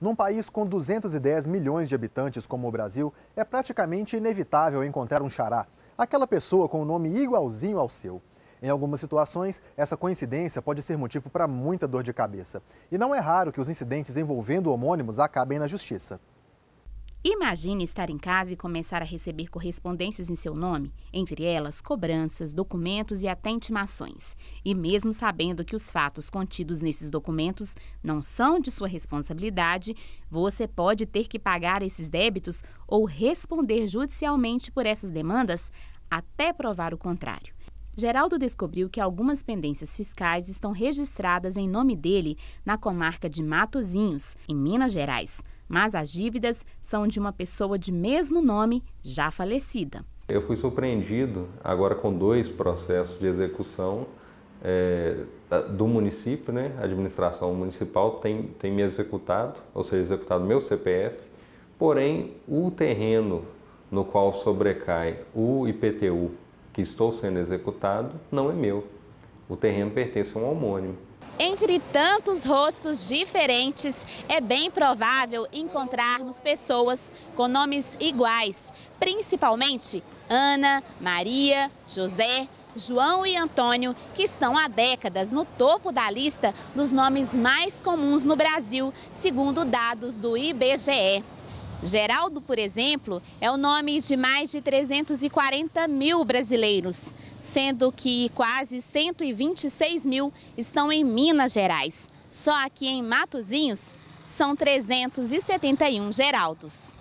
Num país com 210 milhões de habitantes como o Brasil, é praticamente inevitável encontrar um xará, aquela pessoa com o um nome igualzinho ao seu. Em algumas situações, essa coincidência pode ser motivo para muita dor de cabeça. E não é raro que os incidentes envolvendo homônimos acabem na justiça. Imagine estar em casa e começar a receber correspondências em seu nome, entre elas cobranças, documentos e até intimações. E mesmo sabendo que os fatos contidos nesses documentos não são de sua responsabilidade, você pode ter que pagar esses débitos ou responder judicialmente por essas demandas até provar o contrário. Geraldo descobriu que algumas pendências fiscais estão registradas em nome dele na comarca de Matozinhos, em Minas Gerais mas as dívidas são de uma pessoa de mesmo nome já falecida. Eu fui surpreendido agora com dois processos de execução é, do município, né? A administração municipal tem, tem me executado, ou seja, executado meu CPF, porém o terreno no qual sobrecai o IPTU que estou sendo executado não é meu. O terreno pertence a um homônimo. Entre tantos rostos diferentes, é bem provável encontrarmos pessoas com nomes iguais, principalmente Ana, Maria, José, João e Antônio, que estão há décadas no topo da lista dos nomes mais comuns no Brasil, segundo dados do IBGE. Geraldo, por exemplo, é o nome de mais de 340 mil brasileiros, sendo que quase 126 mil estão em Minas Gerais. Só aqui em Matozinhos são 371 Geraldos.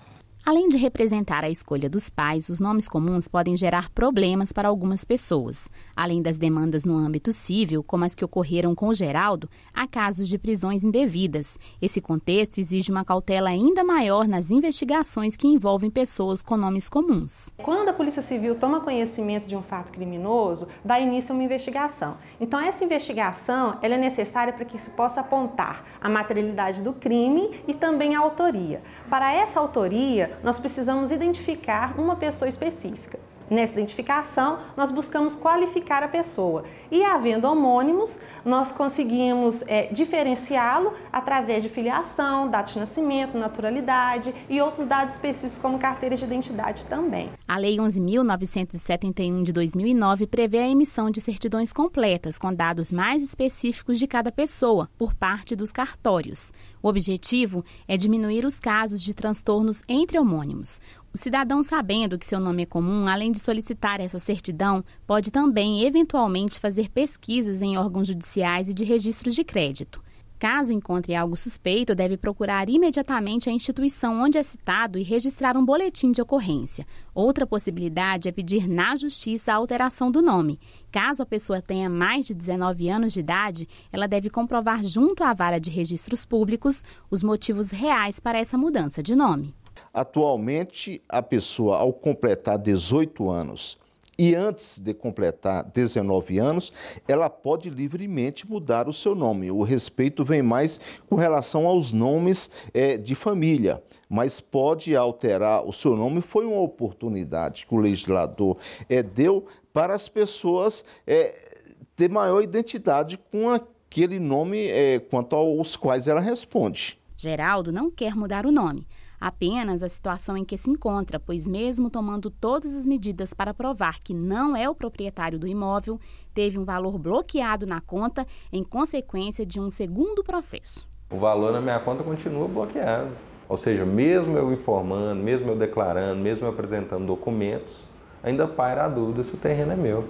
Além de representar a escolha dos pais, os nomes comuns podem gerar problemas para algumas pessoas. Além das demandas no âmbito civil, como as que ocorreram com o Geraldo, há casos de prisões indevidas. Esse contexto exige uma cautela ainda maior nas investigações que envolvem pessoas com nomes comuns. Quando a Polícia Civil toma conhecimento de um fato criminoso, dá início a uma investigação. Então, essa investigação é necessária para que se possa apontar a materialidade do crime e também a autoria. Para essa autoria, nós precisamos identificar uma pessoa específica. Nessa identificação, nós buscamos qualificar a pessoa e, havendo homônimos, nós conseguimos é, diferenciá-lo através de filiação, data de nascimento, naturalidade e outros dados específicos, como carteira de identidade também. A Lei 11.971 de 2009 prevê a emissão de certidões completas com dados mais específicos de cada pessoa por parte dos cartórios. O objetivo é diminuir os casos de transtornos entre homônimos. O cidadão, sabendo que seu nome é comum, além de solicitar essa certidão, pode também, eventualmente, fazer pesquisas em órgãos judiciais e de registros de crédito. Caso encontre algo suspeito, deve procurar imediatamente a instituição onde é citado e registrar um boletim de ocorrência. Outra possibilidade é pedir na justiça a alteração do nome. Caso a pessoa tenha mais de 19 anos de idade, ela deve comprovar junto à vara de registros públicos os motivos reais para essa mudança de nome. Atualmente, a pessoa, ao completar 18 anos e antes de completar 19 anos, ela pode livremente mudar o seu nome. O respeito vem mais com relação aos nomes é, de família, mas pode alterar o seu nome. Foi uma oportunidade que o legislador é, deu para as pessoas é, ter maior identidade com aquele nome é, quanto aos quais ela responde. Geraldo não quer mudar o nome apenas a situação em que se encontra, pois, mesmo tomando todas as medidas para provar que não é o proprietário do imóvel, teve um valor bloqueado na conta em consequência de um segundo processo. O valor na minha conta continua bloqueado. Ou seja, mesmo eu informando, mesmo eu declarando, mesmo eu apresentando documentos, ainda paira a dúvida se o terreno é meu.